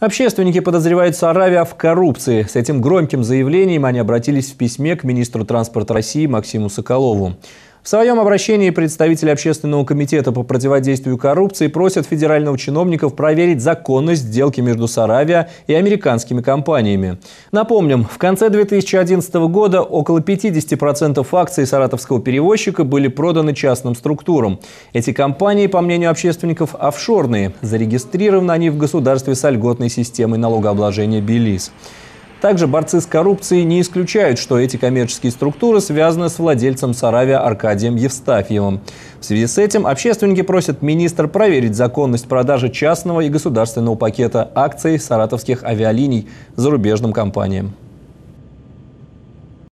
Общественники подозревают Саравия в коррупции. С этим громким заявлением они обратились в письме к министру транспорта России Максиму Соколову. В своем обращении представители Общественного комитета по противодействию коррупции просят федерального чиновников проверить законность сделки между Саравия и американскими компаниями. Напомним, в конце 2011 года около 50% акций саратовского перевозчика были проданы частным структурам. Эти компании, по мнению общественников, офшорные. Зарегистрированы они в государстве с льготной системой налогообложения Белиз. Также борцы с коррупцией не исключают, что эти коммерческие структуры связаны с владельцем Саравия Аркадием Евстафьевым. В связи с этим общественники просят министра проверить законность продажи частного и государственного пакета акций саратовских авиалиний зарубежным компаниям.